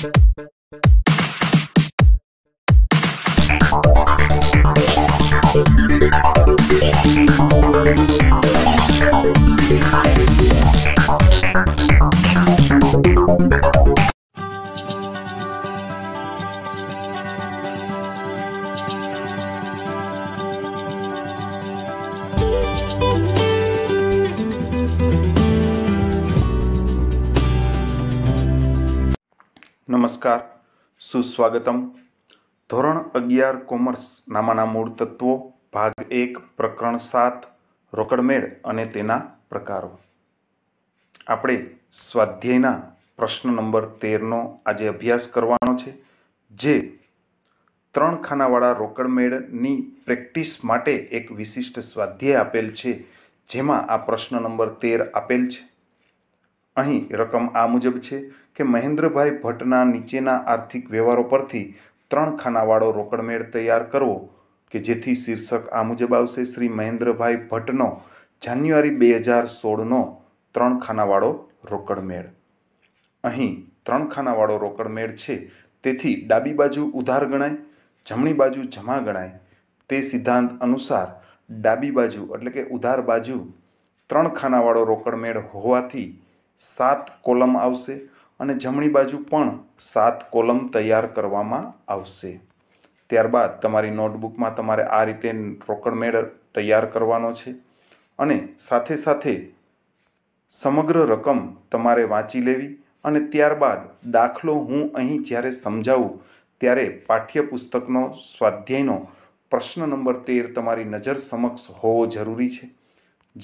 Thank you. નમસ્કાર સુસ્વાગતમ ધોરણ અગિયાર કોમર્સ નામાના મૂળ તત્વો ભાગ એક પ્રકરણ સાત રોકડમેળ અને તેના પ્રકારો આપણે સ્વાધ્યાયના પ્રશ્ન નંબર તેરનો આજે અભ્યાસ કરવાનો છે જે ત્રણ ખાનાવાળા રોકડમેળની પ્રેક્ટિસ માટે એક વિશિષ્ટ સ્વાધ્યાય આપેલ છે જેમાં આ પ્રશ્ન નંબર તેર આપેલ છે અહીં રકમ આ મુજબ છે કે મહેન્દ્રભાઈ ભટ્ટના નીચેના આર્થિક વ્યવહારો પરથી ત્રણ ખાનાવાળો રોકડમેળ તૈયાર કરવો કે જેથી શીર્ષક આ મુજબ આવશે શ્રી મહેન્દ્રભાઈ ભટ્ટનો જાન્યુઆરી બે હજાર સોળનો ત્રણ ખાનાવાળો રોકડમેળ અહીં ત્રણ ખાનાવાળો રોકડમેળ છે તેથી ડાબી બાજુ ઉધાર ગણાય જમણી બાજુ જમા ગણાય તે સિદ્ધાંત અનુસાર ડાબી બાજુ એટલે કે ઉધાર બાજુ ત્રણ ખાનાવાળો રોકડમેળ હોવાથી સાત કોલમ આવશે અને જમણી બાજુ પણ સાત કોલમ તૈયાર કરવામાં આવશે ત્યારબાદ તમારી નોટબુકમાં તમારે આ રીતે રોકડ મેળ તૈયાર કરવાનો છે અને સાથે સાથે સમગ્ર રકમ તમારે વાંચી લેવી અને ત્યારબાદ દાખલો હું અહીં જ્યારે સમજાવું ત્યારે પાઠ્યપુસ્તકનો સ્વાધ્યાયનો પ્રશ્ન નંબર તેર તમારી નજર સમક્ષ હોવો જરૂરી છે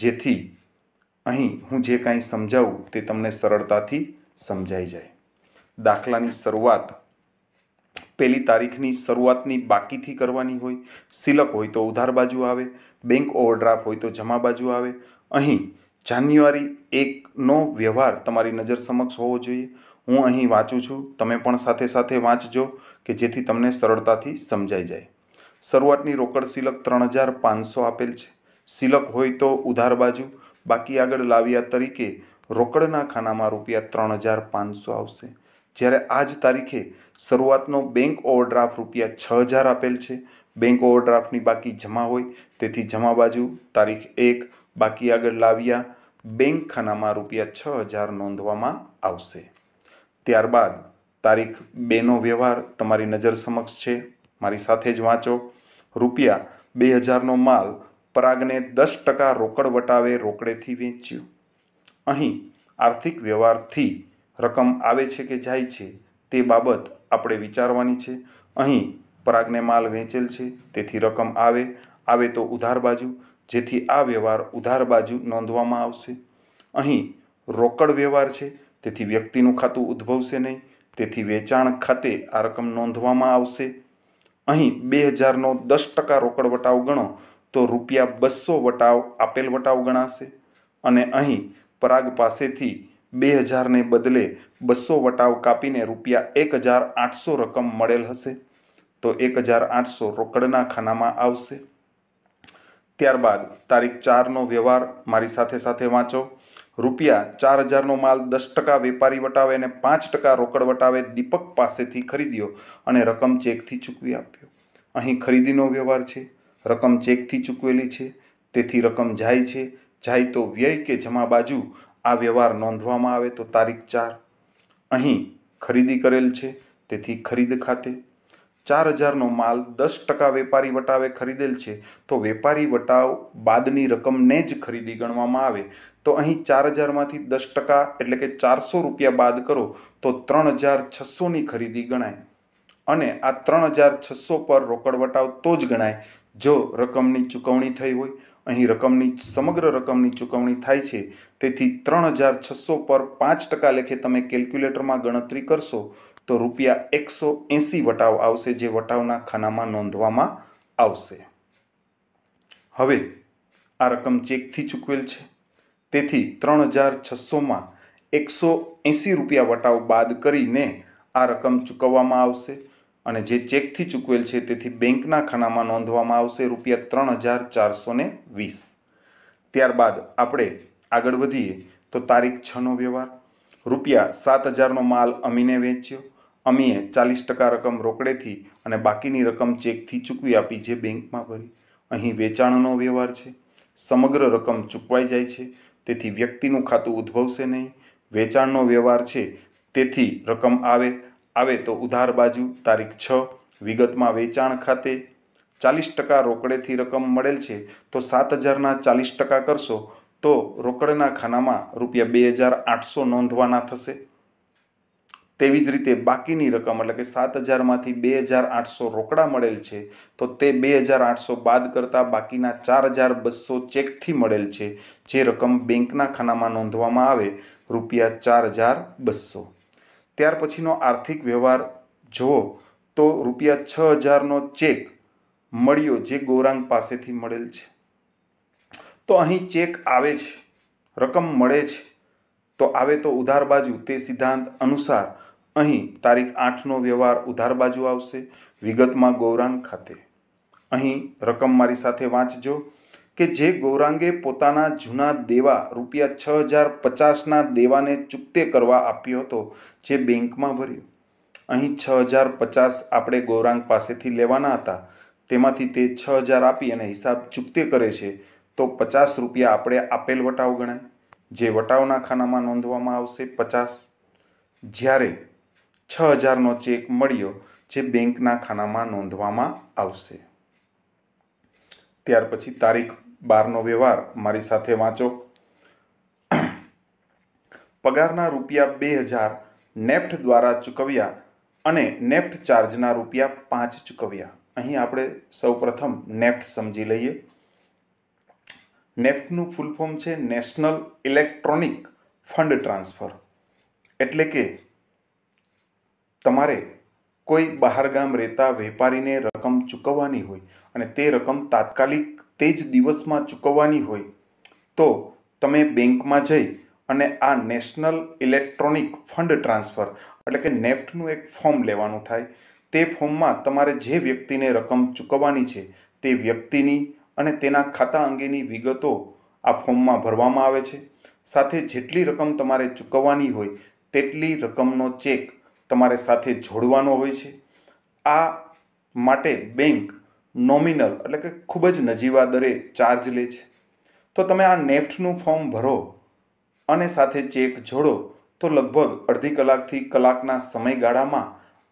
જેથી અહીં હું જે કાંઈ સમજાવું તે તમને સરળતાથી સમજાઈ જાય દાખલાની શરૂઆત પહેલી તારીખની શરૂઆતની બાકીથી કરવાની હોય સિલક હોય તો ઉધાર બાજુ આવે બેંક ઓવરડ્રાફ્ટ હોય તો જમા બાજુ આવે અહીં જાન્યુઆરી એકનો વ્યવહાર તમારી નજર સમક્ષ હોવો જોઈએ હું અહીં વાંચું છું તમે પણ સાથે સાથે વાંચજો કે જેથી તમને સરળતાથી સમજાઈ જાય શરૂઆતની રોકડ સિલક ત્રણ હજાર પાંચસો આપેલ છે સિલક હોય તો ઉધાર બાજુ બાકી આગળ લાવ્યા તરીકે રોકડના ખાનામાં રૂપિયા ત્રણ હજાર પાંચસો આવશે જ્યારે આ જ તારીખે શરૂઆતનો બેંક ઓવરડ્રાફ્ટ રૂપિયા છ હજાર આપેલ છે બેંક ઓવરડ્રાફ્ટની બાકી જમા હોય તેથી જમા બાજુ તારીખ એક બાકી આગળ લાવ્યા બેંક ખાનામાં રૂપિયા છ હજાર નોંધવામાં આવશે ત્યારબાદ તારીખ બેનો વ્યવહાર તમારી નજર સમક્ષ છે મારી સાથે જ વાંચો રૂપિયા બે હજારનો માલ પરાગને દસ ટકા રોકડ વટાવે રોકડેથી વેચ્યું અહીં આર્થિક વ્યવહારથી રકમ આવે છે કે જાય છે તે બાબત આપણે વિચારવાની છે અહીં પરાગને માલ વેચેલ છે તેથી રકમ આવે આવે તો ઉધાર બાજુ જેથી આ વ્યવહાર ઉધાર બાજુ નોંધવામાં આવશે અહીં રોકડ વ્યવહાર છે તેથી વ્યક્તિનું ખાતું ઉદ્ભવશે નહીં તેથી વેચાણ ખાતે આ રકમ નોંધવામાં આવશે અહીં બે હજારનો દસ ટકા રોકડ વટાવ ગણો તો રૂપિયા બસો વટાવ આપેલ વટાવ ગણાશે અને અહીં પરાગ પાસેથી બે હજારને બદલે બસો વટાવ કાપીને રૂપિયા એક હજાર આઠસો રકમ મળેલ હશે તો એક હજાર આઠસો રોકડના ખાનામાં આવશે ત્યારબાદ તારીખ ચારનો વ્યવહાર મારી સાથે સાથે વાંચો રૂપિયા ચાર હજારનો માલ દસ ટકા વેપારી વટાવે અને પાંચ ટકા રોકડ વટાવે દીપક પાસેથી ખરીદ્યો અને રકમ ચેકથી ચૂકવી આપ્યો અહીં ખરીદીનો વ્યવહાર છે રકમ ચેકથી ચૂકવેલી છે તેથી રકમ જાય છે જાય તો વ્યય કે જમા બાજુ આ વ્યવહાર નોંધવામાં આવે તો તારીખ ચાર અહીં ખરીદી કરેલ છે તેથી ખરીદ ખાતે ચાર હજારનો માલ દસ ટકા વેપારી વટાવે ખરીદેલ છે તો વેપારી વટાવ બાદની રકમને જ ખરીદી ગણવામાં આવે તો અહીં ચાર હજારમાંથી દસ ટકા એટલે કે ચારસો રૂપિયા બાદ કરો તો ત્રણ હજાર છસોની ખરીદી ગણાય અને આ ત્રણ હજાર છસો પર રોકડ વટાવ તો જ ગણાય જો રકમની ચૂકવણી થઈ હોય અહીં રકમની સમગ્ર રકમની ચૂકવણી થાય છે તેથી ત્રણ હજાર છસો પર પાંચ ટકા લેખે તમે કેલ્ક્યુલેટરમાં ગણતરી કરશો તો રૂપિયા એકસો એંસી વટાવ આવશે જે વટાવના ખાનામાં નોંધવામાં આવશે હવે આ રકમ ચેકથી ચૂકવેલ છે તેથી ત્રણ હજાર છસોમાં એકસો એંસી રૂપિયા વટાવ બાદ કરીને આ રકમ ચૂકવવામાં આવશે અને જે ચેકથી ચૂકવેલ છે તેથી બેંકના ખાનામાં નોંધવામાં આવશે રૂપિયા ત્રણ હજાર ચારસો ને વીસ ત્યારબાદ આપણે આગળ વધીએ તો તારીખ છનો વ્યવહાર રૂપિયા સાત હજારનો માલ અમીને વેચ્યો અમીએ ચાલીસ ટકા રકમ રોકડેથી અને બાકીની રકમ ચેકથી ચૂકવી આપી જે બેંકમાં ભરી અહીં વેચાણનો વ્યવહાર છે સમગ્ર રકમ ચૂકવાઈ જાય છે તેથી વ્યક્તિનું ખાતું ઉદ્ભવશે નહીં વેચાણનો વ્યવહાર છે તેથી રકમ આવે આવે તો ઉધાર બાજુ તારીખ છ વિગતમાં વેચાણ ખાતે ચાલીસ ટકા રોકડેથી રકમ મળેલ છે તો સાત હજારના ચાલીસ ટકા કરશો તો રોકડના ખાનામાં રૂપિયા બે હજાર આઠસો નોંધવાના થશે તેવી જ રીતે બાકીની રકમ એટલે કે સાત હજારમાંથી બે હજાર આઠસો રોકડા મળેલ છે તો તે બે હજાર આઠસો બાદ કરતાં બાકીના ચાર હજાર બસો ચેકથી મળેલ છે જે રકમ બેંકના ખાનામાં નોંધવામાં આવે રૂપિયા ચાર હજાર બસો ત્યાર પછીનો આર્થિક વ્યવહાર જુઓ તો રૂપિયા છ હજારનો ચેક મળ્યો જે ગૌરાંગ પાસેથી મળેલ છે તો અહીં ચેક આવે છે રકમ મળે છે તો આવે તો ઉધાર બાજુ તે સિદ્ધાંત અનુસાર અહીં તારીખ આઠનો વ્યવહાર ઉધાર બાજુ આવશે વિગતમાં ગૌરાંગ ખાતે અહીં રકમ મારી સાથે વાંચજો કે જે ગૌરાંગે પોતાના જૂના દેવા રૂપિયા છ હજાર પચાસના દેવાને ચૂકતે કરવા આપ્યો હતો જે બેંકમાં ભર્યો અહીં છ હજાર પચાસ આપણે ગૌરાંગ પાસેથી લેવાના હતા તેમાંથી તે છ હજાર આપી અને હિસાબ ચૂકતે કરે છે તો પચાસ રૂપિયા આપણે આપેલ વટાવ ગણાય જે વટાવના ખાનામાં નોંધવામાં આવશે પચાસ જ્યારે છ હજારનો ચેક મળ્યો જે બેંકના ખાનામાં નોંધવામાં આવશે ત્યાર પછી તારીખ બારનો વ્યવહાર મારી સાથે વાંચો પગારના રૂપિયા બે હજાર નેફ્ટ દ્વારા ચૂકવ્યા અને નેફ્ટ ચાર્જના રૂપિયા પાંચ ચૂકવ્યા અહીં આપણે સૌપ્રથમ નેફ્ટ સમજી લઈએ નેફ્ટનું ફૂલ ફોર્મ છે નેશનલ ઇલેક્ટ્રોનિક ફંડ ટ્રાન્સફર એટલે કે તમારે કોઈ બહાર ગામ રહેતા વેપારીને રકમ ચૂકવવાની હોય અને તે રકમ તાત્કાલિક તે જ દિવસમાં ચૂકવવાની હોય તો તમે બેંકમાં જઈ અને આ નેશનલ ઇલેક્ટ્રોનિક ફંડ ટ્રાન્સફર એટલે કે નેફ્ટનું એક ફોર્મ લેવાનું થાય તે ફોર્મમાં તમારે જે વ્યક્તિને રકમ ચૂકવવાની છે તે વ્યક્તિની અને તેના ખાતા અંગેની વિગતો આ ફોર્મમાં ભરવામાં આવે છે સાથે જેટલી રકમ તમારે ચૂકવવાની હોય તેટલી રકમનો ચેક તમારે સાથે જોડવાનો હોય છે આ માટે બેંક નોમિનલ એટલે કે ખૂબ જ નજીવા દરે ચાર્જ લે છે તો તમે આ નેફ્ટનું ફોર્મ ભરો અને સાથે ચેક જોડો તો લગભગ અડધી કલાકથી કલાકના સમયગાળામાં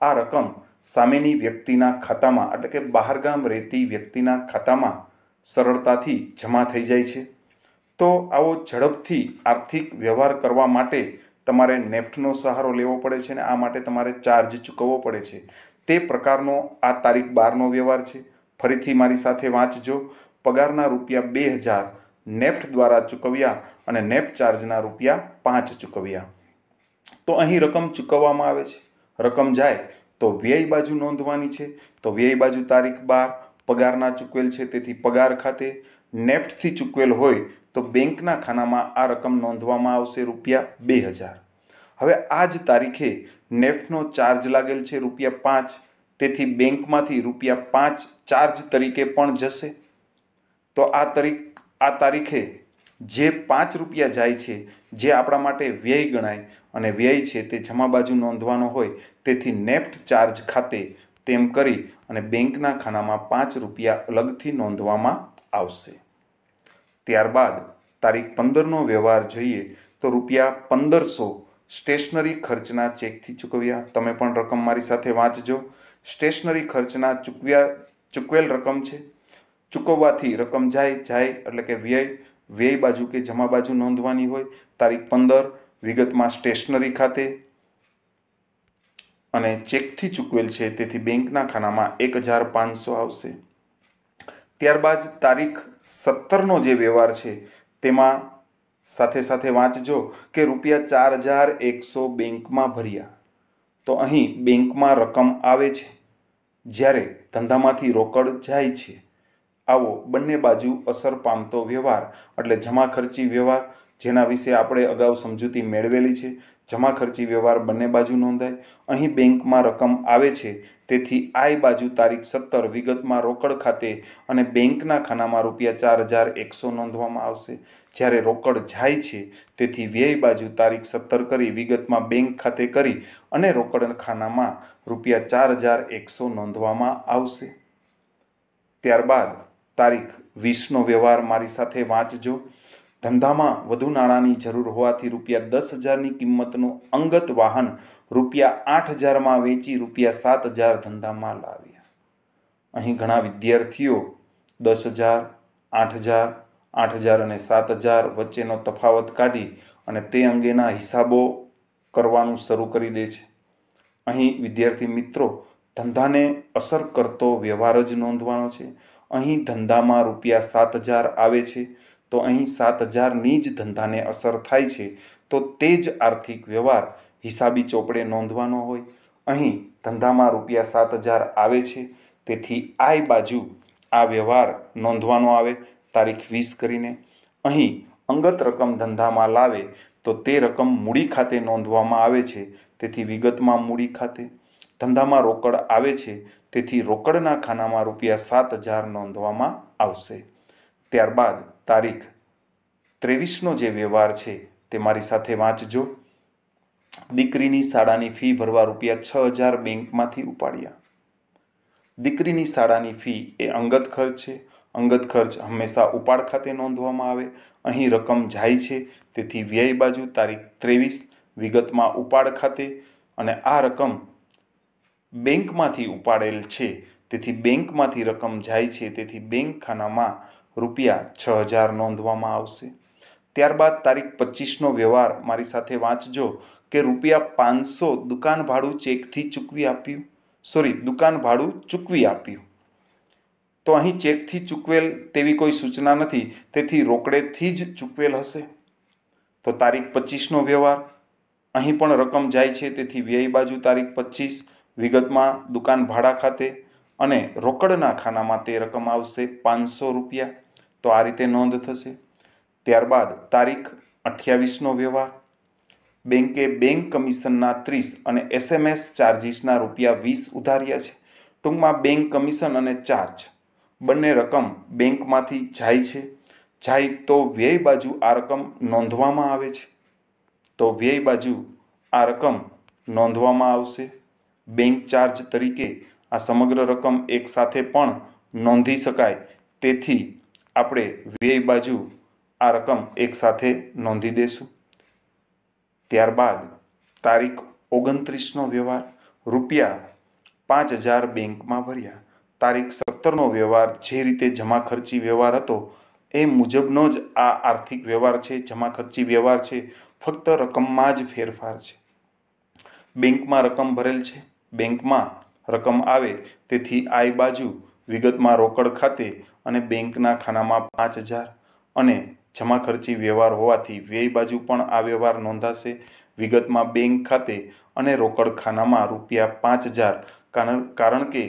આ રકમ સામેની વ્યક્તિના ખાતામાં એટલે કે બહારગામ રહેતી વ્યક્તિના ખાતામાં સરળતાથી જમા થઈ જાય છે તો આવો ઝડપથી આર્થિક વ્યવહાર કરવા માટે તમારે નેફ્ટનો સહારો લેવો પડે છે અને આ માટે તમારે ચાર્જ ચૂકવવો પડે છે તે પ્રકારનો આ તારીખ બારનો વ્યવહાર છે ફરીથી મારી સાથે વાંચજો પગારના રૂપિયા બે હજાર નેફ્ટ દ્વારા ચૂકવ્યા અને નેફ્ટ ચાર્જના રૂપિયા પાંચ ચૂકવ્યા તો અહીં રકમ ચૂકવવામાં આવે છે રકમ જાય તો વ્યય બાજુ નોંધવાની છે તો વ્યય બાજુ તારીખ બાર પગારના ચૂકવેલ છે તેથી પગાર ખાતે નેફ્ટથી ચૂકવેલ હોય તો બેંકના ખાનામાં આ રકમ નોંધવામાં આવશે રૂપિયા બે હજાર હવે આ જ તારીખે નેફ્ટનો ચાર્જ લાગેલ છે રૂપિયા પાંચ તેથી બેંકમાંથી રૂપિયા પાંચ ચાર્જ તરીકે પણ જશે તો આ તારીખ આ તારીખે જે પાંચ રૂપિયા જાય છે જે આપણા માટે વ્યય ગણાય અને વ્યય છે તે જમા બાજુ નોંધવાનો હોય તેથી નેફ્ટ ચાર્જ ખાતે તેમ કરી અને બેંકના ખાનામાં પાંચ રૂપિયા અલગથી નોંધવામાં આવશે ત્યારબાદ તારીખ પંદરનો વ્યવહાર જોઈએ તો રૂપિયા પંદરસો સ્ટેશનરી ખર્ચના ચેકથી ચૂકવ્યા તમે પણ રકમ મારી સાથે વાંચજો સ્ટેશનરી ખર્ચના ચૂકવ્યા ચૂકવેલ રકમ છે ચૂકવવાથી રકમ જાય જાય એટલે કે વ્યય વ્યય બાજુ કે જમા બાજુ નોંધવાની હોય તારીખ પંદર વિગતમાં સ્ટેશનરી ખાતે અને ચેકથી ચૂકવેલ છે તેથી બેંકના ખાનામાં એક હજાર પાંચસો આવશે ત્યારબાદ તારીખ સત્તરનો જે વ્યવહાર છે તેમાં સાથે સાથે વાંચજો કે રૂપિયા ચાર હજાર એકસો બેંકમાં ભર્યા તો અહીં બેંકમાં રકમ આવે છે જ્યારે ધંધામાંથી રોકડ જાય છે આવો બંને બાજુ અસર પામતો વ્યવહાર એટલે જમા ખર્ચી વ્યવહાર જેના વિશે આપણે અગાઉ સમજૂતી મેળવેલી છે જમા ખર્ચી વ્યવહાર બંને બાજુ નોંધાય અહીં બેંકમાં રકમ આવે છે તેથી આઈ બાજુ તારીખ સત્તર વિગતમાં રોકડ ખાતે અને બેંકના ખાનામાં રૂપિયા ચાર હજાર એકસો નોંધવામાં આવશે જ્યારે રોકડ જાય છે તેથી વ્યય બાજુ તારીખ સત્તર કરી વિગતમાં બેંક ખાતે કરી અને રોકડ ખાનામાં રૂપિયા ચાર હજાર એકસો નોંધવામાં આવશે ત્યારબાદ તારીખ વીસનો વ્યવહાર મારી સાથે વાંચજો ધંધામાં વધુ નાણાંની જરૂર હોવાથી રૂપિયા દસ હજારની કિંમતનું અંગત વાહન રૂપિયા આઠ હજારમાં વેચી રૂપિયા સાત હજાર ધંધામાં લાવ્યા અહીં ઘણા વિદ્યાર્થીઓ દસ હજાર આઠ હજાર આઠ હજાર અને સાત હજાર વચ્ચેનો તફાવત કાઢી અને તે અંગેના હિસાબો કરવાનું શરૂ કરી દે છે અહીં વિદ્યાર્થી મિત્રો ધંધાને અસર કરતો વ્યવહાર જ નોંધવાનો છે અહીં ધંધામાં રૂપિયા સાત હજાર આવે છે તો અહીં સાત હજારની જ ધંધાને અસર થાય છે તો તે જ આર્થિક વ્યવહાર હિસાબી ચોપડે નોંધવાનો હોય અહીં ધંધામાં રૂપિયા સાત હજાર આવે છે તેથી આ બાજુ આ વ્યવહાર નોંધવાનો આવે તારીખ વીસ કરીને અહીં અંગત રકમ ધંધામાં લાવે તો તે રકમ મૂડી ખાતે નોંધવામાં આવે છે તેથી વિગતમાં મૂડી ખાતે ધંધામાં રોકડ આવે છે તેથી રોકડના ખાનામાં રૂપિયા સાત હજાર નોંધવામાં આવશે ત્યારબાદ તારીખ ત્રેવીસનો જે વ્યવહાર છે તે મારી સાથે વાંચજો દીકરીની શાળાની ફી ભરવા રૂપિયા છ હજાર બેંકમાંથી ઉપાડ્યા દીકરીની શાળાની ફી એ અંગત ખર્ચ છે અંગત ખર્ચ હંમેશા ઉપાડ ખાતે નોંધવામાં આવે અહીં રકમ જાય છે તેથી વ્યય બાજુ તારીખ ત્રેવીસ વિગતમાં ઉપાડ ખાતે અને આ રકમ બેંકમાંથી ઉપાડેલ છે તેથી બેંકમાંથી રકમ જાય છે તેથી બેંક ખાનામાં રૂપિયા છ હજાર નોંધવામાં આવશે ત્યારબાદ તારીખ પચીસનો વ્યવહાર મારી સાથે વાંચજો કે રૂપિયા પાંચસો દુકાન ભાડું ચેકથી ચૂકવી આપ્યું સોરી દુકાન ભાડું ચૂકવી આપ્યું તો અહીં ચેકથી ચૂકવેલ તેવી કોઈ સૂચના નથી તેથી રોકડેથી જ ચૂકવેલ હશે તો તારીખ પચીસનો વ્યવહાર અહીં પણ રકમ જાય છે તેથી વ્યય બાજુ તારીખ પચીસ વિગતમાં દુકાન ભાડા ખાતે અને રોકડના ખાનામાં તે રકમ આવશે પાંચસો રૂપિયા તો આ રીતે નોંધ થશે ત્યારબાદ તારીખ અઠ્યાવીસનો વ્યવહાર બેન્કે બેંક કમિશનના ત્રીસ અને એસએમએસ ચાર્જિસના રૂપિયા વીસ ઉધાર્યા છે ટૂંકમાં બેંક કમિશન અને ચાર્જ બંને રકમ બેંકમાંથી જાય છે જાય તો વ્યય બાજુ આ રકમ નોંધવામાં આવે છે તો વ્યય બાજુ આ રકમ નોંધવામાં આવશે બેંક ચાર્જ તરીકે આ સમગ્ર રકમ એકસાથે પણ નોંધી શકાય તેથી આપણે વ્યય બાજુ આ રકમ એકસાથે નોંધી દેશું ત્યારબાદ તારીખ ઓગણત્રીસનો વ્યવહાર રૂપિયા પાંચ હજાર બેંકમાં ભર્યા તારીખ સત્તરનો વ્યવહાર જે રીતે જમા ખર્ચી વ્યવહાર હતો એ મુજબનો જ આ આર્થિક વ્યવહાર છે જમા ખર્ચી વ્યવહાર છે ફક્ત રકમમાં જ ફેરફાર છે બેંકમાં રકમ ભરેલ છે બેંકમાં રકમ આવે તેથી આય બાજુ વિગતમાં રોકડ ખાતે અને બેંકના ખાનામાં પાંચ હજાર અને જમા ખર્ચી વ્યવહાર હોવાથી વ્યય બાજુ પણ આ વ્યવહાર નોંધાશે વિગતમાં બેંક ખાતે અને રોકડ ખાનામાં રૂપિયા પાંચ હજાર કારણ કે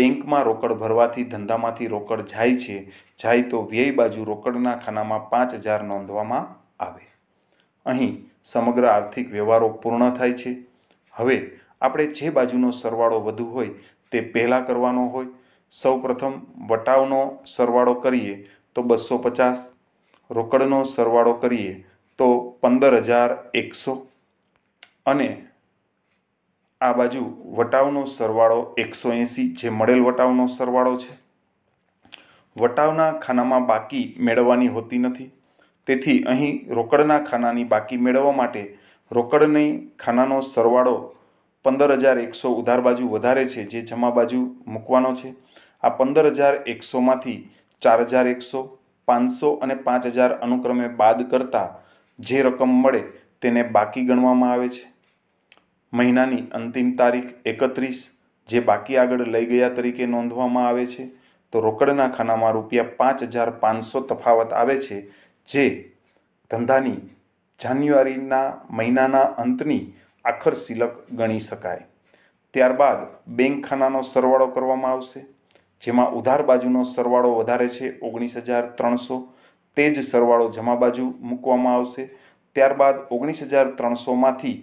બેંકમાં રોકડ ભરવાથી ધંધામાંથી રોકડ જાય છે જાય તો વ્યય બાજુ રોકડના ખાનામાં પાંચ હજાર નોંધવામાં આવે અહીં સમગ્ર આર્થિક વ્યવહારો પૂર્ણ થાય છે હવે આપણે જે બાજુનો સરવાળો વધુ હોય તે પહેલાં કરવાનો હોય સૌપ્રથમ વટાવનો સરવાળો કરીએ તો બસો પચાસ રોકડનો સરવાળો કરીએ તો પંદર હજાર એકસો અને આ બાજુ વટાવનો સરવાળો એકસો એંસી જે મળેલ વટાવનો સરવાળો છે વટાવના ખાનામાં બાકી મેળવવાની હોતી નથી તેથી અહીં રોકડના ખાનાની બાકી મેળવવા માટે રોકડની ખાનાનો સરવાળો પંદર હજાર એકસો ઉધાર બાજુ વધારે છે જે જમા બાજુ મૂકવાનો છે આ પંદર હજાર એકસોમાંથી ચાર હજાર એકસો પાંચસો અને પાંચ હજાર અનુક્રમે બાદ કરતાં જે રકમ મળે તેને બાકી ગણવામાં આવે છે મહિનાની અંતિમ તારીખ એકત્રીસ જે બાકી આગળ લઈ ગયા તરીકે નોંધવામાં આવે છે તો રોકડના ખાનામાં રૂપિયા પાંચ હજાર પાંચસો તફાવત આવે છે જે ધંધાની જાન્યુઆરીના મહિનાના અંતની આખર સિલક ગણી શકાય ત્યારબાદ બેંક ખાનાનો સરવાળો કરવામાં આવશે જેમાં ઉધાર બાજુનો સરવાળો વધારે છે ઓગણીસ હજાર ત્રણસો તે જ સરવાળો જમા બાજુ મૂકવામાં આવશે ત્યારબાદ ઓગણીસ હજાર ત્રણસોમાંથી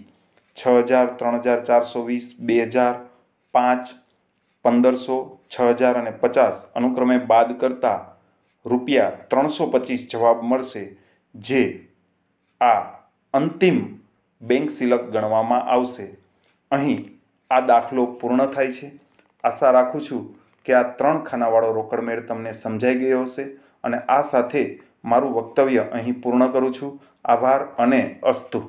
છ હજાર ત્રણ હજાર ચારસો વીસ બે હજાર પાંચ પંદરસો છ હજાર અને પચાસ અનુક્રમે બાદ કરતાં રૂપિયા ત્રણસો પચીસ જવાબ મળશે જે આ અંતિમ બેંક સિલક ગણવામાં આવશે અહીં આ દાખલો પૂર્ણ થાય છે આશા રાખું છું કે આ ત્રણ ખાનાવાળો રોકડમેળ તમને સમજાઈ ગયો હશે અને આ સાથે મારું વક્તવ્ય અહીં પૂર્ણ કરું છું આભાર અને અસ્તુ